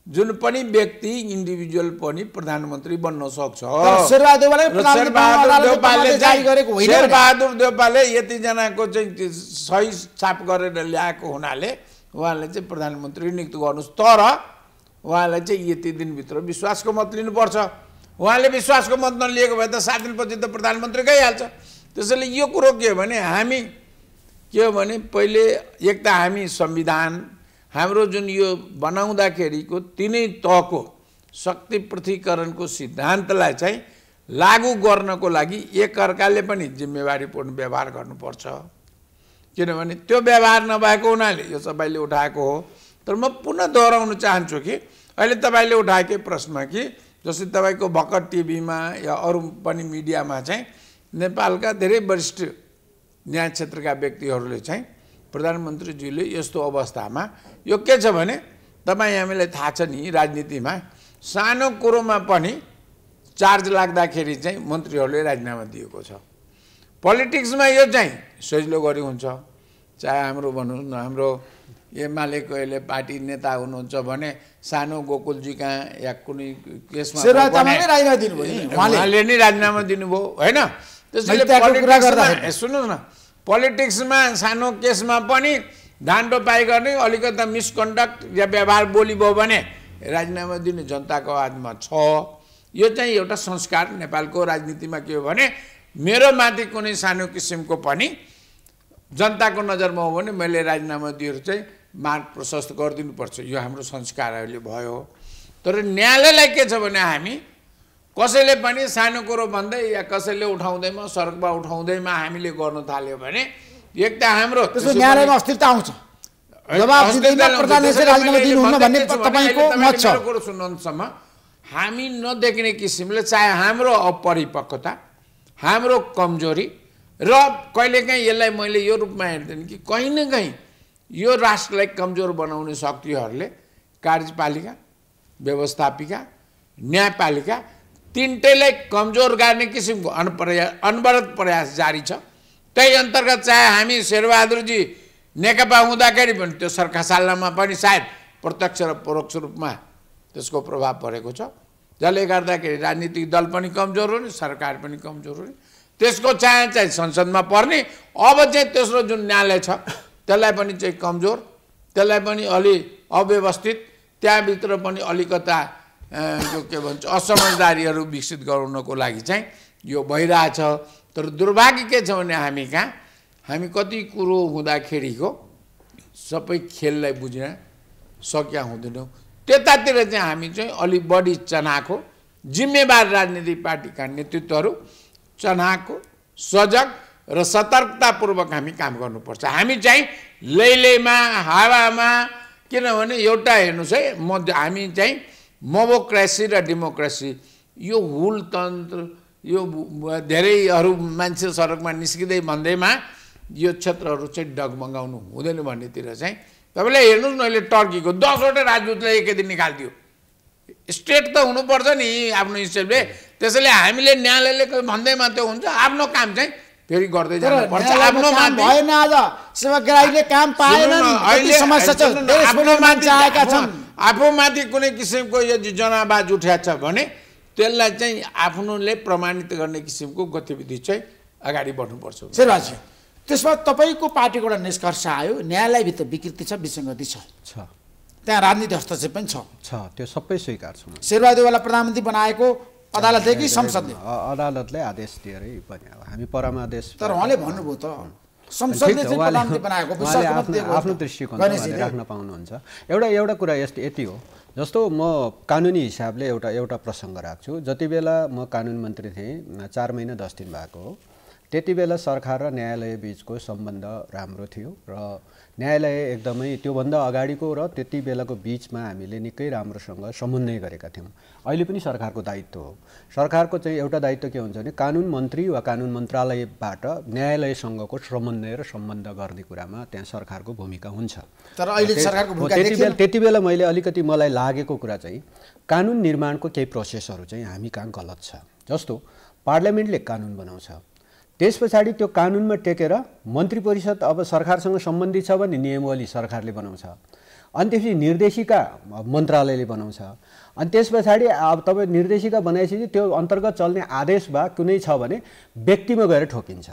जुन पनि व्यक्ति इन्डिभिजुअल पनि प्रधानमन्त्री बन्न सक्छ शेरबहादुर देवपाले यतिजनाको चाहिँ सही छाप गरेर ल्याएको हुनाले उहाँले चाहिँ प्रधानमन्त्री नियुक्त गर्नुहोस् तर उहाँलाई चाहिँ यति दिनभित्र विश्वासको मत लिनुपर्छ उहाँले विश्वासको मत नलिएको भए त सात दिनपछि त प्रधानमन्त्री गइहाल्छ त्यसैले यो कुरो के हो भने हामी के हो भने पहिले एक त हामी संविधान हाम्रो जुन यो बनाउँदाखेरिको तिनै तहको शक्ति पृथ्वीकरणको सिद्धान्तलाई चाहिँ लागू गर्नको लागि एकअर्काले पनि जिम्मेवारीपूर्ण व्यवहार गर्नुपर्छ किनभने त्यो व्यवहार नभएको हुनाले यो सबैले उठाएको हो तर म पुनः दोहोऱ्याउन चाहन्छु कि अहिले तपाईँले उठाएकै प्रश्न कि जस्तै तपाईँको भर्खर टिभीमा या अरू पनि मिडियामा चाहिँ नेपालका धेरै वरिष्ठ न्याय क्षेत्रका व्यक्तिहरूले चाहिँ प्रधानमन्त्रीज्यूले यस्तो अवस्थामा यो के छ भने तपाईँ हामीलाई थाहा छ नि राजनीतिमा सानो कुरोमा पनि चार्ज लाग्दाखेरि चाहिँ मन्त्रीहरूले राजीनामा दिएको छ पोलिटिक्समा यो चाहिँ सजिलो गरी हुन्छ चाहे हाम्रो भन्नुहोस् न हाम्रो एमालेको अहिले पार्टी नेता हुनुहुन्छ भने सानो गोकुलजी कहाँ या कुनै केसमा उहाँले नै राजीनामा दिनुभयो होइन त्यसैले सुन्नुहोस् न पोलिटिक्समा सानो केसमा पनि धानडोपाई गर्ने अलिकति मिसकन्डक्ट या व्यवहार बोली भयो भने राजीनामा दिने जनताको हातमा छ यो चाहिँ एउटा संस्कार नेपालको राजनीतिमा के हो भने मेरो माथि कुनै सानो किसिमको पनि जनताको नजरमा हो भने मैले राजीनामा दिएर चाहिँ मार्ग प्रशस्त गरिदिनुपर्छ यो हाम्रो संस्कार अहिले भयो तर न्यायालयलाई के छ भने हामी कसैले पनि सानो कुरो भन्दै या कसैले उठाउँदैमा सडकमा उठाउँदैमा हामीले गर्नु थाल्यो भने एक त हाम्रो न्यायालयमा अस्थिरता आउँछ कुरो सुन्नुहुन्थसम्म हामी नदेख्ने किसिमले चाहे हाम्रो अपरिपक्वता हाम्रो कमजोरी र कहिलेकाहीँ यसलाई मैले यो रूपमा हेर्दैन कि कहीँ न कहीँ यो राष्ट्रलाई कमजोर बनाउने शक्तिहरूले कार्यपालिका व्यवस्थापिका न्यायपालिका तिनटैलाई कमजोर गर्ने किसिमको अनप्रया अनवरत प्रयास जारी छ त्यही अन्तर्गत चाहे हामी शेरबहादुरजी नेकपा हुँदाखेरि पनि त्यो सरकार सालमा पनि सायद प्रत्यक्ष र परोक्ष रूपमा त्यसको प्रभाव परेको छ जसले गर्दाखेरि राजनीतिक दल पनि कमजोर हुने सरकार पनि कमजोर हुने त्यसको चाहे चाहिँ संसदमा पर्ने अब चाहिँ तेस्रो जुन न्यायालय छ त्यसलाई पनि चाहिँ कमजोर त्यसलाई पनि अलि अव्यवस्थित त्यहाँभित्र पनि अलिकता यो के भन्छ असमझदारीहरू विकसित गराउनको लागि चाहिँ यो भइरहेछ तर दुर्भाग्य के छ भने हामी कहाँ हामी कति कुरो हुँदाखेरिको सबै खेललाई बुझ्न सकिया हुँदैनौँ त्यतातिर चाहिँ हामी चाहिँ अलिक बढी चनाको जिम्मेवार राजनीतिक पार्टीका नेतृत्वहरू चनाको सजग र सतर्कतापूर्वक हामी काम गर्नुपर्छ हामी चाहिँ लैलैमा हावामा किनभने एउटा हेर्नुहोस् है म हामी चाहिँ मोमोक्रेसी र डेमोक्रेसी यो हुलतन्त्र यो धेरै अरू मान्छे सडकमा निस्किँदै भन्दैमा यो क्षेत्रहरू चाहिँ डगमगाउनु हुँदैन भन्नेतिर चाहिँ तपाईँले हेर्नुहोस् न अहिले टर्कीको दसवटा राजदूतले दिन निकालिदियो स्टेट त हुनुपर्छ नि आफ्नो हिसाबले त्यसैले हामीले न्यायालयले भन्दैमा त्यो हुन्छ आफ्नो काम चाहिँ फेरि गर्दै जानुपर्छ आफ्नो भएन आज सेवाग्राहीले काम अहिले समस्या छ आफ्नो मान्छे आएका छन् आफूमाथि कुनै किसिमको यदि जनाबाज उठाएको छ भने त्यसलाई चाहिँ आफ्नोले प्रमाणित गर्ने किसिमको गतिविधि चाहिँ अगाडि बढ्नुपर्छ श्रीराज त्यसमा तपाईँको पार्टीको एउटा निष्कर्ष आयो न्यायालयभित्र विकृति छ विसङ्गति छ छ त्यहाँ राजनीति हस्तक्षेप पनि छ छ त्यो सबै स्वीकार छ शेरबहादेवालाई प्रधानमन्त्री बनाएको अदालतले कि संसदले अदालतले आदेश दिएरै पनि अब हामी परमादेश तर उहाँले भन्नुभयो त आफ्नो दृष्टिकोण राख्न पाउनुहुन्छ एउटा एउटा कुरा यस्तो यति हो जस्तो म कानुनी हिसाबले एउटा एउटा प्रसङ्ग राख्छु जति बेला म कानुन मन्त्री थिएँ चार महिना दस दिन भएको हो त्यति बेला सरकार र न्यायालय बिचको सम्बन्ध राम्रो थियो र न्यायालय एकदमै त्योभन्दा अगाडिको र त्यति बेलाको बिचमा हामीले निकै राम्रोसँग समन्वय गरेका थियौँ अहिले पनि सरकारको दायित्व हो सरकारको चाहिँ एउटा दायित्व के हुन्छ भने कानुन मन्त्री वा कानुन मन्त्रालयबाट न्यायालयसँगको समन्वय र सम्बन्ध गर्ने कुरामा त्यहाँ सरकारको भूमिका हुन्छ तर अहिले सरकारको त्यति बेला त्यति बेला मैले अलिकति मलाई लागेको कुरा चाहिँ कानुन निर्माणको केही प्रोसेसहरू चाहिँ हामी कहाँ गलत छ जस्तो पार्लियामेन्टले कानुन बनाउँछ त्यस पछाडि त्यो कानुनमा टेकेर मन्त्री परिषद अब सरकारसँग सम्बन्धित छ भने नियमावली सरकारले बनाउँछ अनि त्यसपछि निर्देशिका मन्त्रालयले बनाउँछ अनि त्यस पछाडि अब तपाईँ निर्देशिका बनाएपछि त्यो अन्तर्गत चल्ने आदेश वा कुनै छ भने व्यक्तिमा गएर ठोकिन्छ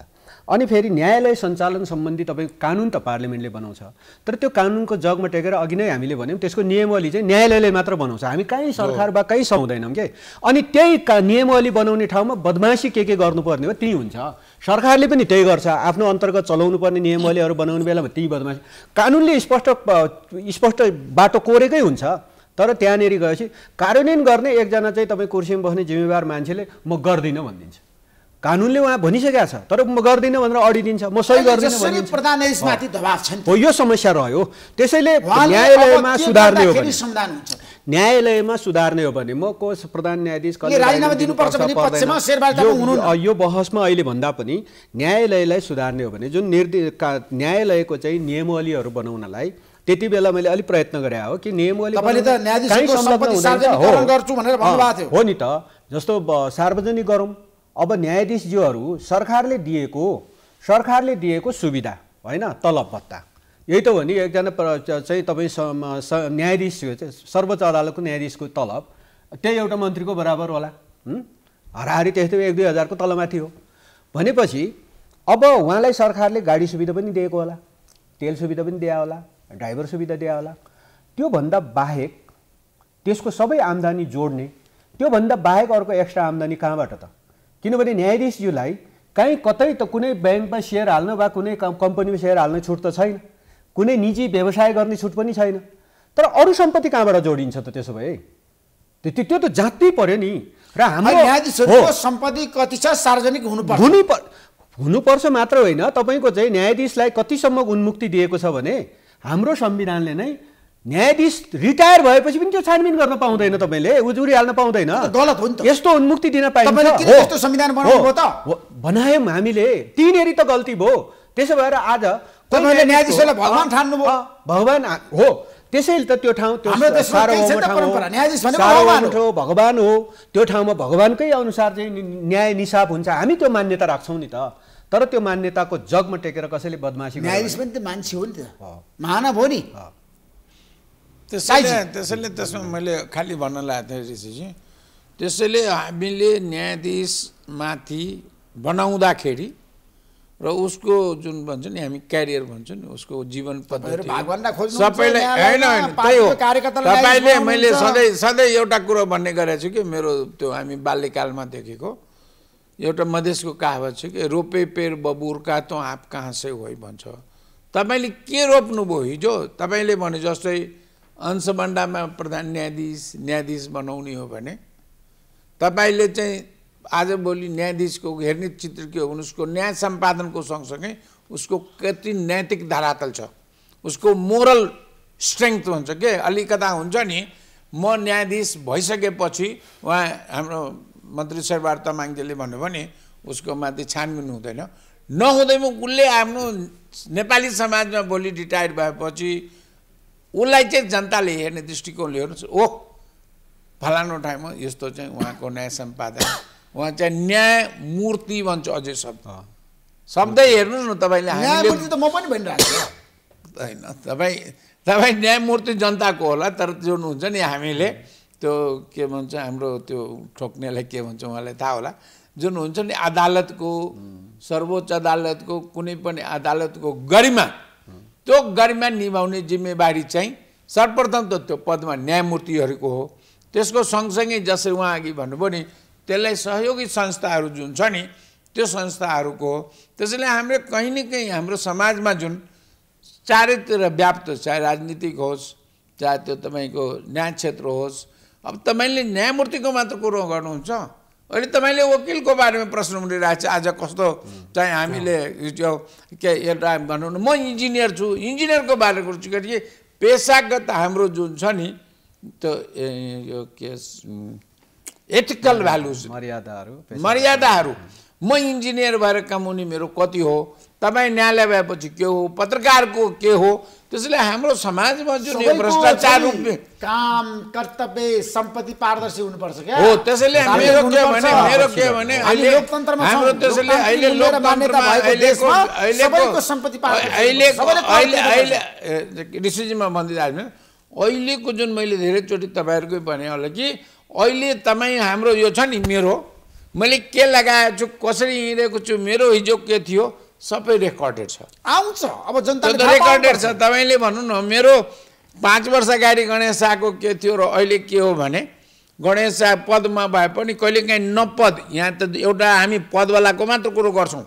अनि फेरि न्यायालय सञ्चालन सम्बन्धी तपाईँ कानुन त पार्लियामेन्टले बनाउँछ तर त्यो कानुनको जगमा टेकेर अघि नै हामीले भन्यौँ त्यसको नियमावली चाहिँ न्यायालयले मात्र बनाउँछ हामी कहीँ सरकार वा कहीँ सहुँदैनौँ कि अनि त्यही का नियमावली बनाउने ठाउँमा बदमासी के के गर्नुपर्ने हो त्यही हुन्छ सरकारले पनि त्यही गर्छ आफ्नो अन्तर्गत चलाउनु पर्ने नियमावलीहरू बनाउने बेलामा त्यही बदमास कानुनले स्पष्ट स्पष्ट बाटो कोरेकै हुन्छ तर त्यहाँनिर गएपछि कार्यान्वयन गर्ने एकजना चाहिँ तपाईँ कुर्सीमा बस्ने जिम्मेवार मान्छेले म गर्दिनँ भनिदिन्छ कानुनले उहाँ भनिसकेका छ तर म गर्दिनँ भनेर अडिदिन्छ म सही गर्दिनँ हो यो समस्या रह्यो त्यसैले न्यायालयमा सुधार्ने हो न्यायालयमा सुधार्ने हो भने म कोष प्रधान न्यायाधीश यो बहसमा अहिले भन्दा पनि न्यायालयलाई सुधार्ने हो भने जुन निर्देश न्यायालयको चाहिँ नियमावलीहरू बनाउनलाई त्यति बेला मैले अलिक प्रयत्न गरे हो कि नियमावली हो नि त जस्तो सार्वजनिक गरौँ अब न्यायाधीशज्यूहरू सरकारले दिएको सरकारले दिएको सुविधा होइन तलब भत्ता यही त हो नि एकजना चाहिँ तपाईँ न्यायाधीश सर्वोच्च अदालतको न्यायाधीशको तलब त्यही एउटा मन्त्रीको बराबर होला हाराहारी त्यस्तो एक दुई हजारको तलमाथि हो भनेपछि अब उहाँलाई सरकारले गाडी सुविधा पनि दिएको होला तेल सुविधा पनि दिए होला ड्राइभर सुविधा दिए होला त्योभन्दा बाहेक त्यसको सबै आम्दानी जोड्ने त्योभन्दा बाहेक अर्को एक्स्ट्रा आम्दानी कहाँबाट त किनभने न्यायाधीशज्यूलाई काहीँ कतै त कुनै ब्याङ्कमा सेयर हाल्न वा कुनै कम्पनीमा सेयर हाल्न छुट त छैन कुनै निजी व्यवसाय गर्ने छुट पनि छैन तर अरू सम्पत्ति कहाँबाट जोडिन्छ त त्यसो भए त्यो त्यो त जाँच्नै पर्यो नि र हाम्रो सम्पत्ति कति छ सार्वजनिक हुनुपर्छ हुनु हुनुपर्छ मात्र होइन तपाईँको चाहिँ न्यायाधीशलाई कतिसम्म उन्मुक्ति दिएको छ भने हाम्रो संविधानले नै न्यायाधीश रिटायर भएपछि पनि त्यो छानबिन गर्न पाउँदैन तपाईँले उजुरी हाल्न पाउँदैन गलत हो नि यस्तो उन्मुक्ति दिन पाइन्छ बनायौँ हामीले तिनीहरू त गल्ती भयो त्यसो भएर आज तपाईँले न्यायाधीशलाई भगवान् ठान्नुभयो भगवान हो त्यसैले त त्यो ठाउँ त्यो भगवान् हो त्यो ठाउँमा भगवान्कै अनुसार चाहिँ न्याय निसाब हुन्छ हामी त्यो मान्यता राख्छौँ नि त तर त्यो मान्यताको जगमा टेकेर कसैले बदमासी न्यायाधीश पनि त मान्छे हो नि त महानव हो नि त्यसैले त्यसैले त्यसमा मैले खालि भन्न लागेको थिएँ ऋषिजी त्यसैले हामीले न्यायाधीशमाथि बनाउँदाखेरि र उसको जुन भन्छ नि हामी क्यारियर भन्छौँ नि उसको जीवन पद्धति होइन होइन तपाईँले मैले सधैँ सधैँ एउटा कुरो भन्ने गरेको छु कि मेरो त्यो हामी बाल्यकालमा देखेको एउटा मधेसको कहावत छ कि रोपे पेर बबुर का आँप आप कहाँ से होइ भन्छ तपाईँले के रोप्नुभयो हिजो तपाईँले भने जस्तै अंशबन्डामा प्रधान न्यायाधीश न्यायाधीश बनाउने हो भने तपाईँले चाहिँ आजभोलि न्यायाधीशको हेर्ने चित्र के हो भने उसको न्याय सम्पादनको सँगसँगै उसको कति नैतिक धरातल छ उसको मोरल स्ट्रेङ्थ हुन्छ के अलिकता हुन्छ नि म न्यायाधीश भइसकेपछि उहाँ हाम्रो मन्त्री सरबार तामाङजीले भन्नु भने उसको माथि छानबिन हुँदैन नहुँदैमा उसले आफ्नो नेपाली समाजमा भोलि रिटायर भएपछि उसलाई चाहिँ जनताले हेर्ने दृष्टिकोणले हेर्नुहोस् ओह फलानु ठाउँमा यस्तो चाहिँ उहाँको न्याय सम्पादन उहाँ चाहिँ न्याय मूर्ति भन्छ अझै शब्द शब्दै हेर्नुहोस् न तपाईँले न्यायमूर्ति त म पनि भनिरहेको होइन तपाईँ तपाईँ न्यायमूर्ति जनताको होला तर जुन हुन्छ नि हामीले त्यो के भन्छ हाम्रो त्यो ठोक्नेलाई के भन्छ उहाँलाई थाहा होला जुन हुन्छ नि अदालतको सर्वोच्च अदालतको कुनै पनि अदालतको गरिमा त्यो गरिमा निभाउने जिम्मेवारी चाहिँ सर्वप्रथम त त्यो पदमा न्यायमूर्तिहरूको हो त्यसको सँगसँगै जसरी उहाँ अघि भन्नुभयो नि त्यसलाई सहयोगी संस्थाहरू जुन छ नि त्यो संस्थाहरूको हो त्यसैले हाम्रो कहीँ न कहीँ हाम्रो समाजमा जुन चारैतिर व्याप्त चाहे राजनीतिक होस् चाहे त्यो तपाईँको न्याय क्षेत्र होस् अब तपाईँले न्यायमूर्तिको मात्र कुरो गर्नुहुन्छ अहिले तपाईँले वकिलको बारेमा प्रश्न उठिरहेको छ आज कस्तो चाहिँ हामीले त्यो के एउटा भनौँ न म इन्जिनियर छु इन्जिनियरको बारेमा कुरो पेसागत हाम्रो जुन छ नि त्यो के एथिकल भ्यालुज मर्यादाहरू मर्यादाहरू म इन्जिनियर भएर कमाउने मेरो कति हो तपाईँ न्यायालय भएपछि के हो पत्रकारको के हो त्यसैले हाम्रो समाजमा जुन यो भ्रष्टाचार रूपले काम कर्तव्य सम्पत्ति पारदर्शी हुनुपर्छ क्या हो त्यसैले मेरो के भने मेरो के भने अहिले लोकतन्त्रमा हाम्रो त्यसैले अहिले लोकतन्त्रमा अहिलेको अहिलेको सम्पत्ति अहिले अहिले अहिले ऋषिजीमा भनिदिँदा अहिलेको जुन मैले धेरैचोटि तपाईँहरूकै भने होला कि अहिले तपाईँ हाम्रो यो छ नि मेरो मैले के लगाएको छु कसरी हिँडेको छु मेरो हिजो के थियो सबै रेकर्डेड छ आउँछ अब जनताले रेकर्डेड छ तपाईँले भनौँ न मेरो पाँच वर्ष अगाडि गणेश शाहको के थियो र अहिले के हो भने गणेश शाह पदमा भए पनि कहिलेकाहीँ नपद यहाँ त एउटा हामी पदवालाको मात्र कुरो गर्छौँ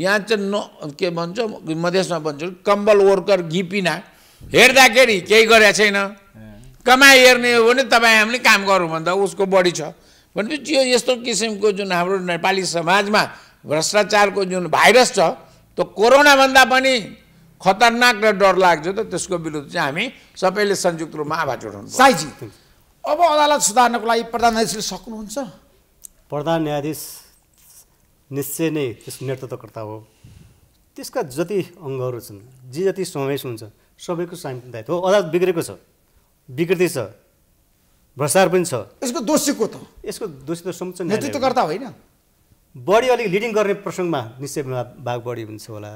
यहाँ चाहिँ न के भन्छ मधेसमा भन्छु कम्बल वर्कर घिपिना हेर्दाखेरि केही गरेको छैन कमाइ हेर्ने हो भने तपाईँ हामीले काम गरौँ भन्दा उसको बढी छ भनेपछि यो यस्तो किसिमको जुन हाम्रो नेपाली समाजमा भ्रष्टाचारको जुन भाइरस छ त्यो कोरोनाभन्दा पनि खतरनाक र डर लाग्छ त त्यसको विरुद्ध चाहिँ हामी सबैले संयुक्त रूपमा आवाज उठाउनु साईजी अब अदालत सुधार्नको लागि प्रधान न्यायाधीशले सक्नुहुन्छ प्रधान न्यायाधीश निश्चय नै त्यसको नेतृत्वकर्ता हो त्यसका जति अङ्गहरू छन् जे जति समावेश हुन्छ सबैको साम्य दायित्व हो अदालत बिग्रेको छ छ भ्रष्टार पनि छ यसको दोषी को त यसको दोषी त समुच नेतृत्वकर्ता होइन बढी अलिक लिडिङ गर्ने प्रसङ्गमा निश्चय भाग बढी हुन्छ होला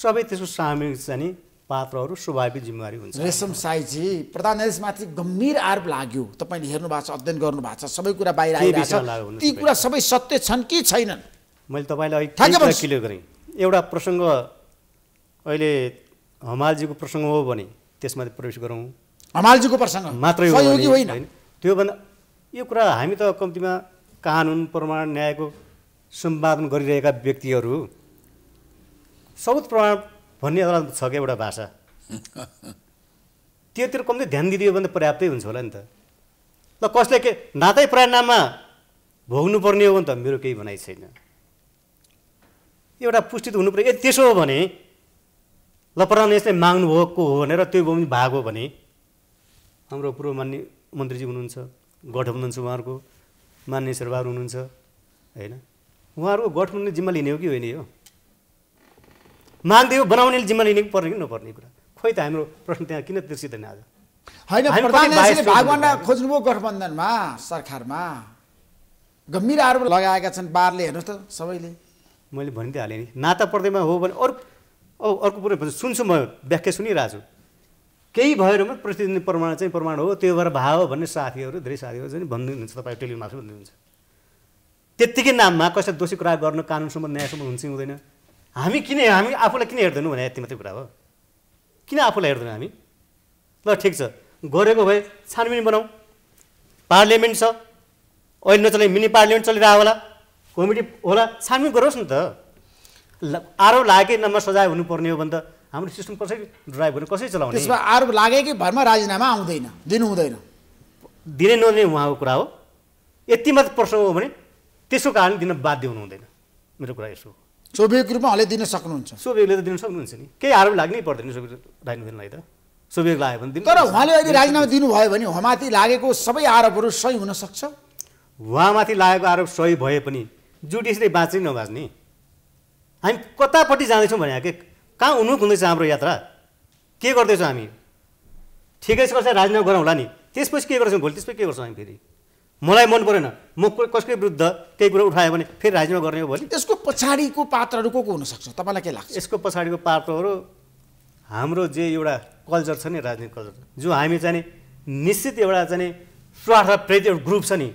सबै त्यसको सामूहिक चाहिँ पात्रहरू स्वाभाविक जिम्मेवारी हुन्छ रेशम साईजी प्रधान न्यायाधीशमाथि गम्भीर आरोप लाग्यो तपाईँले हेर्नु भएको छ अध्ययन गर्नु भएको छ सबै कुरा बाहिर लाग्यो ती कुरा सबै सत्य छन् कि छैनन् मैले तपाईँलाई क्लियर गरेँ एउटा प्रसङ्ग अहिले हमालजीको प्रसङ्ग हो भने त्यसमा प्रवेश गरौँ हमालजीको प्रसङ्ग मात्रै हो होइन त्योभन्दा यो कुरा हामी त कम्तीमा कानुन प्रमाण न्यायको सम्पादन गरिरहेका व्यक्तिहरू सबुत प्रमाण भन्ने अदालत छ क्या एउटा भाषा त्योतिर कम्ती ध्यान दिदियो भने त पर्याप्तै हुन्छ होला नि त ल कसले के नातै प्रेरणामा भोग्नुपर्ने हो भने त मेरो केही भनाइ छैन एउटा पुष्टित हुनु पर्यो यदि त्यसो हो भने ल प्रधान यसले माग्नुभएको को हो भनेर त्यो भूमि भाग हो भने हाम्रो पूर्व मान्य मन्त्रीजी हुनुहुन्छ गठ हुनुहुन्छ उहाँहरूको मान्य सरबार हुनुहुन्छ होइन उहाँहरूको गठबन्धनले जिम्मा लिने हो कि होइन हो माग्दै हो बनाउनेले जिम्मा लिने पर्ने कि नपर्ने कुरा खोइ त हाम्रो प्रश्न त्यहाँ किन तिर्सिँदैन आज होइन खोज्नुभयो गठबन्धनमा सरकारमा गम्भीर आरोप लगाएका छन् बारले हेर्नुहोस् त सबैले मैले भनि नि नाता पर्दैमा हो भने अरू औ अर्को कुरो सुन्छु म व्याख्या सुनिरहेको छु केही भएर पनि प्रतिदिन प्रमाण चाहिँ प्रमाण हो त्यो भएर भाव भन्ने साथीहरू धेरै साथीहरू चाहिँ भनिदिनुहुन्छ तपाईँ टेलिभिजनमा भनिदिनुहुन्छ त्यत्तिकै नाममा कसैलाई दोषी कुरा गर्न कानुनसम्म न्यायसम्म हुन्छ हुँदैन हामी किन हामी आफूलाई किन हेर्दैनौँ भने यति मात्रै कुरा हो किन आफूलाई हेर्दैनौँ हामी ल ठिक छ गरेको भए छानबिन बनाऊ पार्लियामेन्ट छ अहिले नचले मिनी पार्लियामेन्ट चलिरहेको होला कमिटी होला छानबिन गरोस् न त आरोप लागेकै नम्बर सजाय हुनुपर्ने हो भने त हाम्रो सिस्टम कसरी ड्राइभ गर्ने कसरी चलाउने त्यसमा आरोप लागेकै भरमा राजीनामा आउँदैन दिनु हुँदैन दिनै नदिने उहाँको कुरा हो यति मात्र प्रश्न हो भने त्यसको कारण दिन बाध्य हुनु हुँदैन मेरो कुरा यसो हो स्वाभाविक रूपमा अहिले दिन सक्नुहुन्छ स्वाभाविकले त दिन सक्नुहुन्छ नि केही आरोप लाग्नै पर्दैन राजनीतिलाई त स्वाभाविक लाग्यो भने तर उहाँले अहिले राजीनामा दिनुभयो भने उहाँमाथि लागेको सबै आरोपहरू सही हुनसक्छ उहाँमाथि लागेको आरोप सही भए पनि जुडिसले बाँच्नै नबाँच्ने हामी कतापट्टि जाँदैछौँ भने के कहाँ हुनु हुँदैछ हाम्रो यात्रा के गर्दैछौँ हामी ठिकै छ कसै राजीनामा गरौँला नि त्यसपछि के गर्छौँ भोलि त्यसपछि के गर्छौँ हामी फेरि मलाई मन परेन म कसकै विरुद्ध केही कुरो उठायो भने फेरि राजीनामा गर्ने हो भोलि यसको पछाडिको पात्रहरू को को हुनसक्छ तपाईँलाई के लाग्छ यसको पछाडिको पात्रहरू हाम्रो जे एउटा कल्चर छ नि राजनीतिक कल्चर जो हामी चाहिँ निश्चित एउटा चाहिँ स्वार्थ प्रेरित ग्रुप छ नि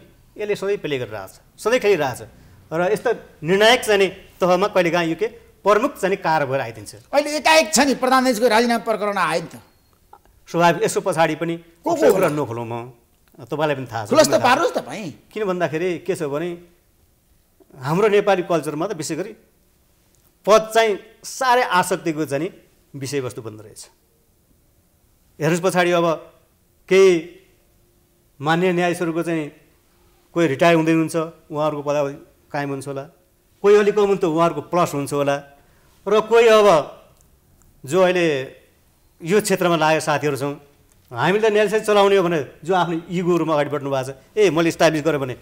यसले सधैँ प्ले गरिरहेको छ सधैँ खेलिरहेछ र यस्तो निर्णायक चाहिँ तहमा कहिलेकाहीँ युके प्रमुख चाहिँ कार भएर आइदिन्छ अहिले एकाएक छ नि प्रधानमन्त्रीको राजीनामा प्रकरण आयो नि त स्वाभाविक यसो पछाडि पनि को को कुरा नखोलौँ म तपाईँलाई पनि थाहा छ त पार्नुहोस् तपाईँ किन भन्दाखेरि के छ भने हाम्रो नेपाली कल्चरमा त विशेष गरी पद चाहिँ साह्रै आसक्तिको चाहिँ विषयवस्तु बन्द रहेछ हेर्नुहोस् पछाडि अब केही मान्य न्यायाधीशहरूको चाहिँ कोही रिटायर हुँदै हुन्छ उहाँहरूको पदावधि कायम हुन्छ होला कोही अलिक कम त उहाँहरूको प्लस हुन्छ होला र कोही अब जो अहिले यो क्षेत्रमा लागेको साथीहरू छौँ हामीले त नेलसेल चलाउने हो भने जो आफ्नो इगोहरूमा अगाडि बढ्नु भएको छ ए मैले इस्टाब्लिस गरेँ भने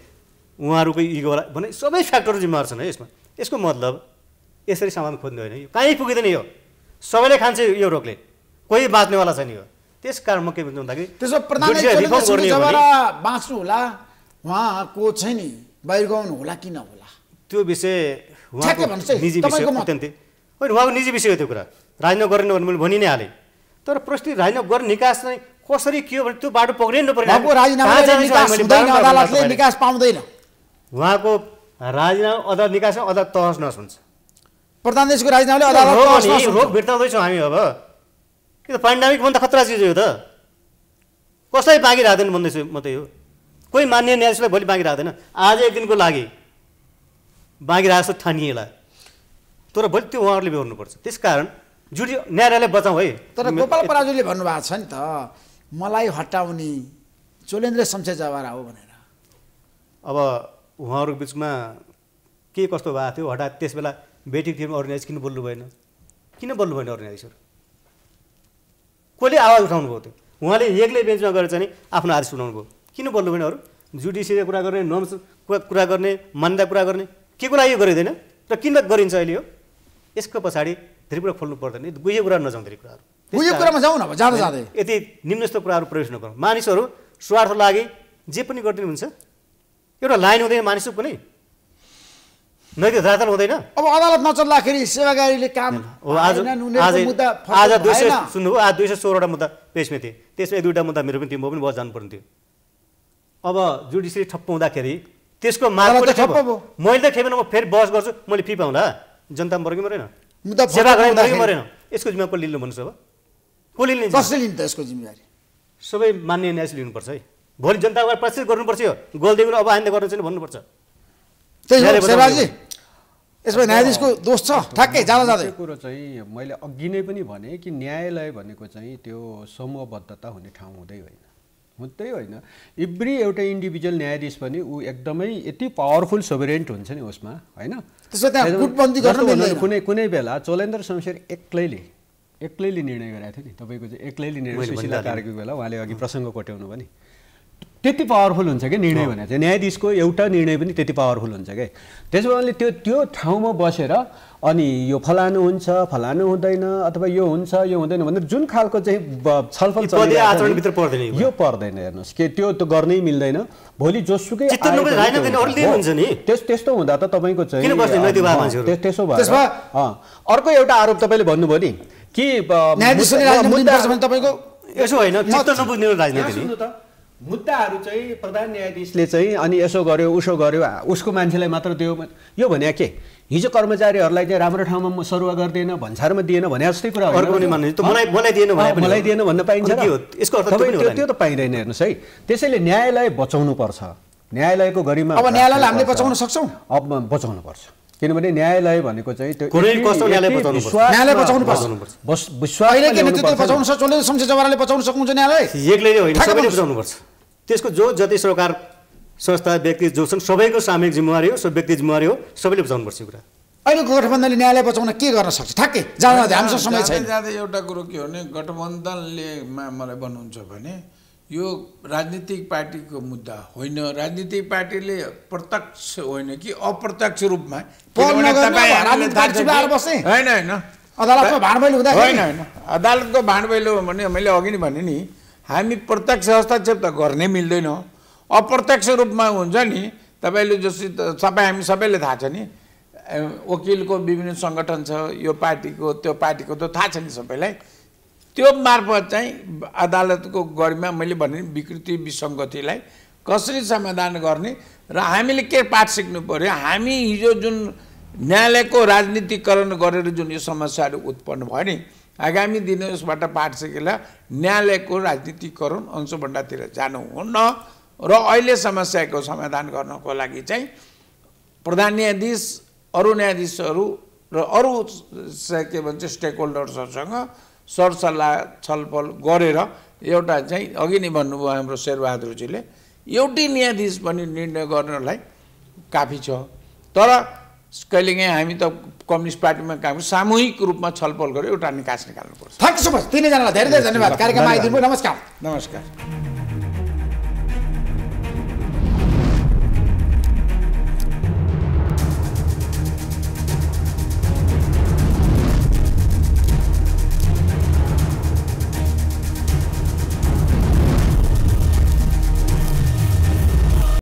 उहाँहरूकै होला भने सबै फ्याक्टरहरू जिम्मेवार छन् है यसमा यसको मतलब यसरी सामान खोज्नु होइन यो कहीँ पुगिँदैन यो सबैले खान्छ यो रोगले कोही बाँच्नेवाला छैन यो त्यस कारण म के भन्छु भन्दाखेरि बाँच्नु होला उहाँको छैन नि बाहिर गाउनु होला कि नहोला त्यो विषय अत्यन्तै होइन उहाँको निजी विषय हो त्यो कुरा राजनीति गरेन भने मैले भनि नै हालेँ तर प्रश्न राजनीति गर्ने निकास नै कसरी के हो भने त्यो बाटो पक्रिनु पाउँदैन उहाँको राजीनामा अदालत निकास अदालत तहस नहस हुन्छ प्रधानको राजीनामाले अदालत रोग भेट्टाउँदैछौँ हामी अब कि त पेन्डामिक भन्दा खतरा चिज हो त कसलाई बाँकी राख्दैन भन्दैछु म त यो कोही मान्य न्यायाधीशलाई भोलि बाँकी राख्दैन आज एक दिनको लागि बाँकी राजस्व ठानिएला तर भोलि त्यो उहाँहरूले बेहोर्नुपर्छ त्यस कारण जुडी न्यायालयलाई बचाउँ है तर गोपाल पराजुले भन्नुभएको छ नि त मलाई हटाउने चोलेन्द्र शमशे जवारा हो भनेर अब उहाँहरूको बिचमा के कस्तो भएको थियो हटा त्यस बेला भेटेको थियो अर्गनाइज किन बोल्नु भएन किन बोल्नु भएन अर्गनाइजहरू कसले आवाज उठाउनु भयो त्यो उहाँले एक्लै बेन्चमा गएर चाहिँ आफ्नो आदेश उठाउनु भयो किन बोल्नु भएन अरू जुडिसियरी कुरा गर्ने नम्स कुरा गर्ने मान्यता कुरा गर्ने के कुरा यो गरिँदैन र किन गरिन्छ अहिले यो यसको पछाडि धेरै कुरा खोल्नु पर्दैन गुह्य कुरा नजाउँ धेरै कुराहरू कुरामा जाउँ न जाँदा जाँदै यति निम्नस्थ कुराहरू प्रवेश नगरौँ मानिसहरू स्वार्थ लागि जे पनि गरिदिनु हुन्छ एउटा लाइन हुँदैन मानिसको कुनै नैतिक धरातल हुँदैन अब अदालत नचल्दाखेरि सेवागारीले काम आज आज दुई सय सुन्नुभयो आज दुई सय सोह्रवटा मुद्दा पेसमै थिएँ त्यसमा एक दुईवटा मुद्दा मेरो पनि थियो म पनि बस जानु पर्ने थियो अब जुडिसियरी ठप्प हुँदाखेरि त्यसको मैले त खेपेन म फेरि बहस गर्छु मैले फी पाउँला जनता मरेको मरेन सेवा गरेको मरेन यसको जिम्मा कसले लिनु भन्नुहोस् अब कसले लिन्छ कसले लिन्छ यसको जिम्मेवारी सबै मान्य न्यास लिनुपर्छ है भोलि जनता प्रस्तुत प्रशिक्षित गर्नुपर्छ यो गोलदेखि अब आइन्दा गर्नु चाहिँ भन्नुपर्छ त्यही सेवाजी यसमा न्यायाधीशको दोष छ ठ्याक्कै जाँदा जाँदै कुरो चाहिँ मैले अघि नै पनि भने कि न्यायालय भनेको चाहिँ त्यो समूहबद्धता हुने ठाउँ हुँदै होइन मात्रै होइन एभ्री एउटा इन्डिभिजुअल न्यायाधीश पनि ऊ एकदमै यति पावरफुल सोभरेन्ट हुन्छ नि उसमा होइन कुनै कुनै बेला चोलेन्द्र शमशेर एक्लैले एक्लैले निर्णय गराएको थियो नि तपाईँको चाहिँ एक्लैले निर्णय सुशीला कार्कीको बेला उहाँले अघि प्रसङ्ग कोट्याउनु भयो त्यति पावरफुल हुन्छ क्या निर्णय भनेर चाहिँ न्यायाधीशको एउटा निर्णय पनि त्यति पावरफुल हुन्छ क्या त्यसो कारणले त्यो त्यो ठाउँमा बसेर अनि यो फलानु हुन्छ फलानु हुँदैन अथवा यो हुन्छ यो हुँदैन भनेर जुन खालको चाहिँ छलफल यो पर्दैन हेर्नुहोस् के त्यो त गर्नै मिल्दैन भोलि जोसुकै त्यस्तो हुँदा त तपाईँको चाहिँ त्यसो भयो अर्को एउटा आरोप तपाईँले भन्नुभयो नि कि मुद्दाहरू चाहिँ प्रधान न्यायाधीशले चाहिँ अनि यसो गर्यो उसो गर्यो उसको मान्छेलाई मात्र दियो यो भने के हिजो कर्मचारीहरूलाई चाहिँ राम्रो ठाउँमा म सरुवा गर्दैन भन्सारमा दिएन भने जस्तै कुरा मलाई दिएन भन्न पाइन्छ त्यो त पाइँदैन हेर्नुहोस् है त्यसैले न्यायालय पर्छ न्यायालयको गरिमा अब न्यायालयलाई हामीले बचाउन सक्छौँ अब बचाउनु पर्छ किनभने न्यायालय भनेको चाहिँ त्यो बचाउनु पर्छ त्यसको जो जति सरकार संस्था व्यक्ति जो छन् सबैको सामूहिक जिम्मेवारी हो सब व्यक्ति जिम्मेवारी हो सबैले बुझाउनुपर्छ यो कुरा अहिले गठबन्धनले न्यायालय बचाउन के गर्न सक्छ ठ्याक्कै जाँदा हामीसँग समय छैन एउटा कुरो के हो भने गठबन्धनले मलाई भन्नुहुन्छ भने यो राजनीतिक पार्टीको मुद्दा होइन राजनीतिक पार्टीले प्रत्यक्ष होइन कि अप्रत्यक्ष रूपमा होइन होइन अदालतको भाँड हुँदा होइन होइन अदालतको भने मैले अघि नै भने नि हामी प्रत्यक्ष हस्तक्षेप त गर्नै मिल्दैन अप्रत्यक्ष रूपमा हुन्छ नि तपाईँले जस सबै हामी सबैले थाहा छ नि वकिलको विभिन्न सङ्गठन छ यो पार्टीको त्यो पार्टीको त थाहा छ नि सबैलाई त्यो मार्फत चाहिँ अदालतको गरिमा मैले भने विकृति विसङ्गतिलाई कसरी समाधान गर्ने र हामीले के पाठ सिक्नु पऱ्यो हामी हिजो जुन न्यायालयको राजनीतिकरण गरेर जुन यो समस्याहरू उत्पन्न भयो नि आगामी दिन यसबाट पाठ सिकेर न्यायालयको राजनीतिकरण अंशभन्डातिर जानुहुन्न र अहिले समस्याको समाधान गर्नको लागि चाहिँ प्रधान न्यायाधीश अरू न्यायाधीशहरू र अरू के भन्छ स्टेक होल्डर्सहरूसँग सरसल्लाह छलफल गरेर एउटा चाहिँ अघि नै भन्नुभयो हाम्रो शेरबहादुरजीले एउटै न्यायाधीश पनि निर्णय गर्नलाई काफी छ तर कहिलेकाहीँ हामी त कम्युनिस्ट पार्टीमा काम सामूहिक रूपमा छलफल गरेर एउटा निकास निकाल्नुपर्छ थ्याङ्क यू सो मच तिनैजनालाई धेरै धेरै धन्यवाद कार्यक्रममा आइदिनु नमस्कार नमस्कार